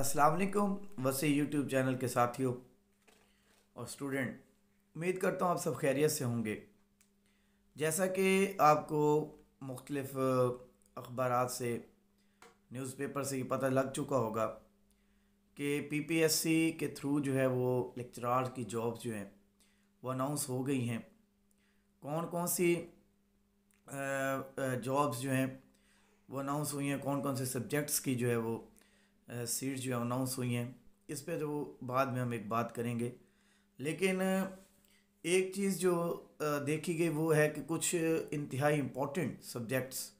अस्सलाम वालेकुम वसी यूट्यूब चैनल के साथियों और स्टूडेंट उम्मीद करता हूँ आप सब खैरियत से होंगे जैसा कि आपको मुख्तलफ़ अखबार से न्यूज़पेपर से ये पता लग चुका होगा कि पीपीएससी के थ्रू जो है वो लेक्चरार की जॉब जो हैं वो अनाउंस हो गई हैं कौन कौन सी जॉब्स जो हैं वो अनाउंस हुई हैं कौन कौन से सब्जेक्ट्स की जो है वो सीट जो है अनाउंस हुई हैं इस पर तो बाद में हम एक बात करेंगे लेकिन एक चीज़ जो देखी गई वो है कि कुछ इंतहाई इम्पोर्टेंट सब्जेक्ट्स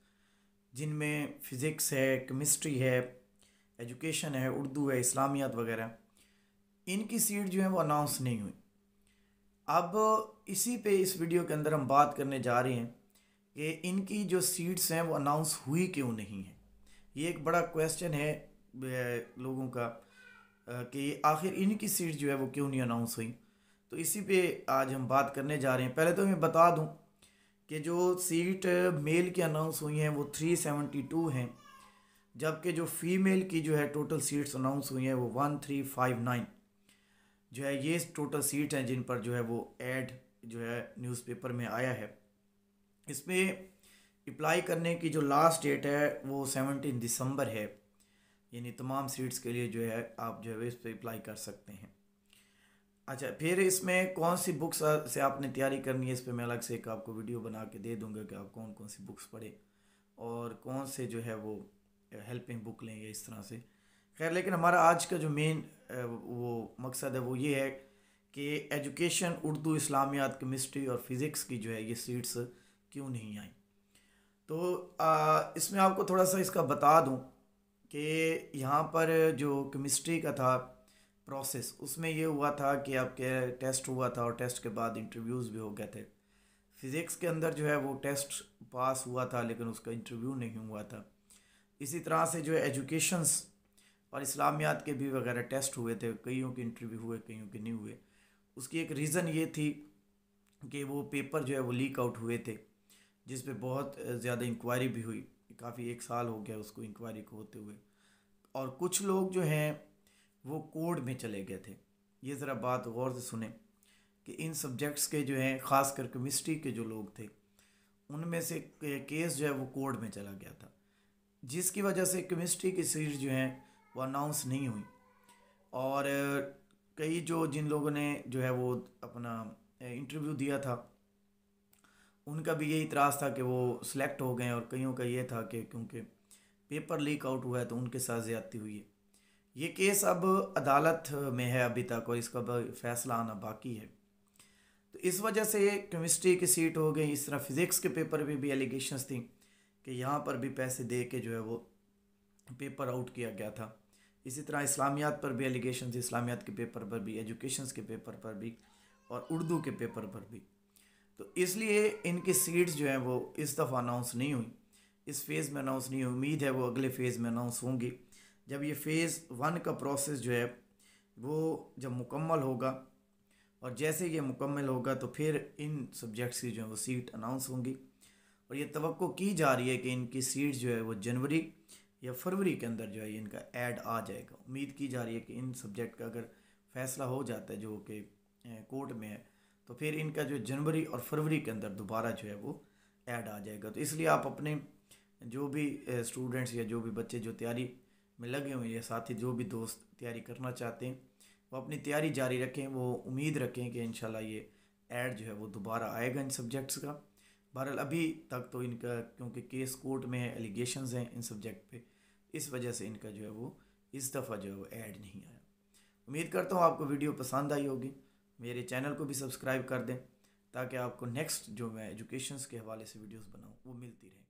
जिनमें फ़िज़िक्स है केमिस्ट्री है एजुकेशन है उर्दू है इस्लामियात वगैरह इनकी सीट जो है वो अनाउंस नहीं हुई अब इसी पे इस वीडियो के अंदर हम बात करने जा रहे हैं कि इनकी जो सीट्स हैं वो अनाउंस हुई क्यों नहीं है ये एक बड़ा क्वेश्चन है लोगों का कि आखिर इनकी सीट जो है वो क्यों नहीं अनाउंस हुई तो इसी पे आज हम बात करने जा रहे हैं पहले तो मैं बता दूं कि जो सीट मेल की अनाउंस हुई हैं वो 372 हैं जबकि जो फीमेल की जो है टोटल सीट्स अनाउंस हुई हैं वो 1359 जो है ये टोटल सीट हैं जिन पर जो है वो एड जो है न्यूज़पेपर में आया है इसमें अप्लाई करने की जो लास्ट डेट है वो सेवनटीन दिसंबर है यानी तमाम सीट्स के लिए जो है आप जो है इस पर अप्लाई कर सकते हैं अच्छा फिर इसमें कौन सी बुक्स से आपने तैयारी करनी है इस पर मैं अलग से एक आपको वीडियो बना के दे दूंगा कि आप कौन कौन सी बुक्स पढ़ें और कौन से जो है वो हेल्पिंग बुक लें या इस तरह से खैर लेकिन हमारा आज का जो मेन वो मकसद है वो ये है कि एजुकेशन उर्दू इस्लामियात केमिस्ट्री और फिज़िक्स की जो है ये सीट्स क्यों नहीं आई तो इसमें आपको थोड़ा सा इसका बता दूँ कि यहाँ पर जो केमिस्ट्री का था प्रोसेस उसमें ये हुआ था कि आपके टेस्ट हुआ था और टेस्ट के बाद इंटरव्यूज़ भी हो गए थे फिज़िक्स के अंदर जो है वो टेस्ट पास हुआ था लेकिन उसका इंटरव्यू नहीं हुआ था इसी तरह से जो एजुकेशंस और इस्लामियात के भी वगैरह टेस्ट हुए थे कईयों के इंटरव्यू हुए कईयों के नहीं हुए उसकी एक रीज़न ये थी कि वो पेपर जो है वो लीक आउट हुए थे जिस पे बहुत ज़्यादा इंक्वायरी भी हुई काफ़ी एक साल हो गया उसको इंक्वायरी को होते हुए और कुछ लोग जो हैं वो कोर्ट में चले गए थे ये ज़रा बात गौर से सुने कि इन सब्जेक्ट्स के जो हैं ख़ास कर केमिस्ट्री के जो लोग थे उनमें से केस जो है वो कोर्ट में चला गया था जिसकी वजह से केमिस्ट्री की सीट जो हैं वो अनाउंस नहीं हुई और कई जो जिन लोगों ने जो है वो अपना इंटरव्यू दिया था उनका भी यही इतराज़ था कि वो सिलेक्ट हो गए और कईयों का ये था कि क्योंकि पेपर लीक आउट हुआ है तो उनके साथ ज़्यादती हुई है ये केस अब अदालत में है अभी तक और इसका फैसला आना बाकी है तो इस वजह से केमिस्ट्री की सीट हो गई इस तरह फिज़िक्स के पेपर में भी एलिगेशंस थी कि यहाँ पर भी पैसे दे के जो है वो पेपर आउट किया गया था इसी तरह इस्लामियात पर भी एलिगेशन इस्लामियात के पेपर पर भी एजुकेशन के पेपर पर भी और उर्दू के पेपर पर भी तो इसलिए इनकी सीट्स जो हैं वो इस दफ़ा अनाउंस नहीं हुई इस फेज़ में अनाउंस नहीं हुई उम्मीद है वो अगले फेज़ में अनाउंस होंगी जब ये फ़ेज़ वन का प्रोसेस जो है वो जब मुकम्मल होगा और जैसे ये मुकम्मल होगा तो फिर इन सब्जेक्ट्स की जो है वो सीट अनाउंस होंगी और ये तो की जा रही है कि इनकी सीट जो है वो जनवरी या फरवरी के अंदर जो है इनका ऐड आ जाएगा उम्मीद की जा रही है कि इन सब्जेक्ट का अगर फैसला हो जाता है जो कि कोर्ट में है तो फिर इनका जो जनवरी और फरवरी के अंदर दोबारा जो है वो ऐड आ जाएगा तो इसलिए आप अपने जो भी स्टूडेंट्स या जो भी बच्चे जो तैयारी में लगे हुए या साथ ही जो भी दोस्त तैयारी करना चाहते हैं वो अपनी तैयारी जारी रखें वो उम्मीद रखें कि इन ये ऐड जो है वो दोबारा आएगा इन सब्जेक्ट्स का बहरहाल अभी तक तो इनका क्योंकि केस कोर्ट में है एलिगेशन हैं इन सब्जेक्ट पर इस वजह से इनका जो है वो इस दफ़ा जो है वो ऐड नहीं आया उम्मीद करता हूँ आपको वीडियो पसंद आई होगी मेरे चैनल को भी सब्सक्राइब कर दें ताकि आपको नेक्स्ट जो मैं एजुकेशन के हवाले से वीडियोज़ बनाऊँ वो मिलती रहे